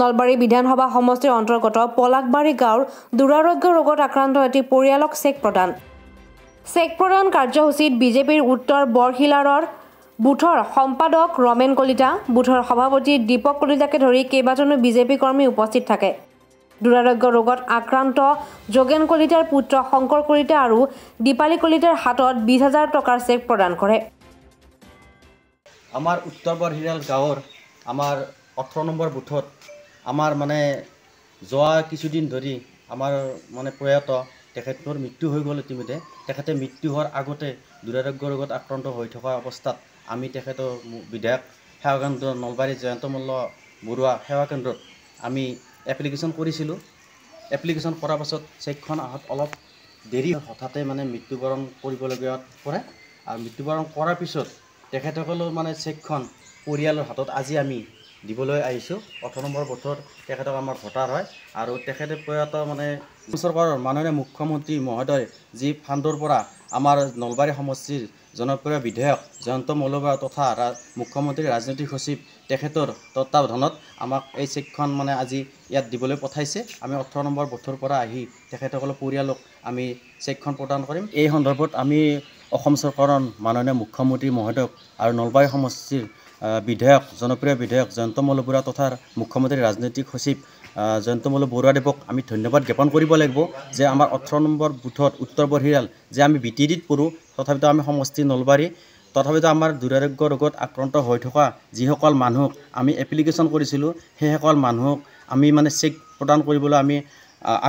নলবাৰী বিধানসভা সমষ্টিৰ অন্তৰ্গত পলাকবাৰী গাঁৱৰ দুৰাৰোগ্য ৰোগত আক্ৰান্ত এটি পৰিয়ালক চেক প্ৰদান চেক প্ৰদান কাৰ্যসূচীত বিজেপিৰ উত্তৰ বৰশিলাৰৰ বুথৰ সম্পাদক ৰমেন কলিতা বুথৰ সভাপতি দীপক কলিতাকে ধৰি কেইবাজনো বিজেপি কৰ্মী উপস্থিত থাকে দুৰাৰোগ্য ৰোগত আক্ৰান্ত যোগেন কলিতাৰ পুত্ৰ শংকৰ কলিতা আৰু দীপালী কলিতাৰ হাতত বিছ হাজাৰ টকাৰ চেক প্ৰদান কৰে আমাৰ উত্তৰ বৰহিৰাল গাঁৱৰ আমাৰ ওঠৰ নম্বৰ বুথত আমাৰ মানে যোৱা কিছুদিন ধৰি আমাৰ মানে প্ৰয়াত তেখেতৰ মৃত্যু হৈ গ'ল ইতিমধ্যে তেখেতে মৃত্যু হোৱাৰ আগতে দুৰাৰোগ্য ৰোগত আক্ৰান্ত হৈ থকা অৱস্থাত আমি তেখেতৰ বিধায়ক সেৱা সেৱাকেন্দ্ৰ নলবাৰী মল্ল বৰুৱা সেৱা কেন্দ্ৰত আমি এপ্লিকেশ্যন কৰিছিলোঁ এপ্লিকেশ্যন কৰাৰ পাছত চেকখন অহাত অলপ দেৰি হঠাতে মানে মৃত্যুবৰণ কৰিবলগীয়া পৰে আৰু মৃত্যুবৰণ কৰাৰ পিছত তেখেতসকলৰ মানে চেকখন পৰিয়ালৰ হাতত আজি আমি দিবলৈ আহিছোঁ অঠ নম্বৰ বুথত তেখেতক আমাৰ ভোটাৰ হয় আৰু তেখেতে প্ৰয়াত মানে চৰকাৰৰ মাননীয় মুখ্যমন্ত্ৰী মহোদয় যি ফাণ্ডৰ পৰা আমাৰ নলবাৰী সমষ্টিৰ জনপ্ৰিয় বিধায়ক জয়ন্ত মল্লবা তথা মুখ্যমন্ত্ৰীৰ ৰাজনৈতিক সচিব তেখেতৰ তত্বাৱধানত আমাক এই চেকখন মানে আজি ইয়াত দিবলৈ পঠাইছে আমি ওঠৰ নম্বৰ বুথৰ পৰা আহি তেখেতসকলৰ পৰিয়ালক আমি চেকখন প্ৰদান কৰিম এই সন্দৰ্ভত আমি অসম চৰকাৰৰ মাননীয় মুখ্যমন্ত্ৰী মহোদয়ক আৰু নলবাৰী সমষ্টিৰ বিধায়ক জনপ্ৰিয় বিধায়ক জয়ন্ত মল্ল বৰুৱা তথা মুখ্যমন্ত্ৰীৰ ৰাজনৈতিক সচিব জয়ন্ত মল্ল বৰুৱাদেৱক আমি ধন্যবাদ জ্ঞাপন কৰিব লাগিব যে আমাৰ ওঠৰ নম্বৰ বুথত উত্তৰ বৰহিৰাল যে আমি বি টি ডিত পঢ়োঁ তথাপিতো আমি সমষ্টি নলবাৰী তথাপিতো আমাৰ দুৰাৰোগ্য ৰোগত আক্ৰান্ত হৈ থকা যিসকল মানুহক আমি এপ্লিকেশ্যন কৰিছিলোঁ সেইসকল মানুহক আমি মানে চেক প্ৰদান কৰিবলৈ আমি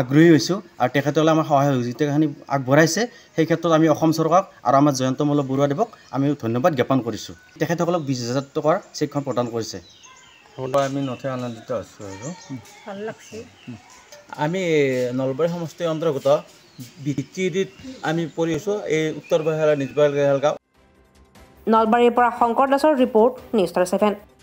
আগ্ৰহী হৈছোঁ আৰু তেখেতসকলে আমাক সহায় সহযোগিতাখিনি আগবঢ়াইছে সেই ক্ষেত্ৰত আমি অসম চৰকাৰক আৰু আমাৰ জয়ন্তমূলক বৰুৱাদেৱক আমি ধন্যবাদ জ্ঞাপন কৰিছোঁ তেখেতসকলক বিছ হাজাৰ টকাৰ চেকখন প্ৰদান কৰিছে আমি নথৈ আনন্দিত হৈছোঁ আৰু আমি নলবাৰী সমষ্টিৰ অন্তৰ্গত বিটিডিত আমি আছোঁ এই উত্তৰ বহেলা নিজ বহেল গাঁও নলবাৰীৰ পৰা শংকৰ দাসৰ ৰিপৰ্ট নিউজ থাৰ্টি ছেভেন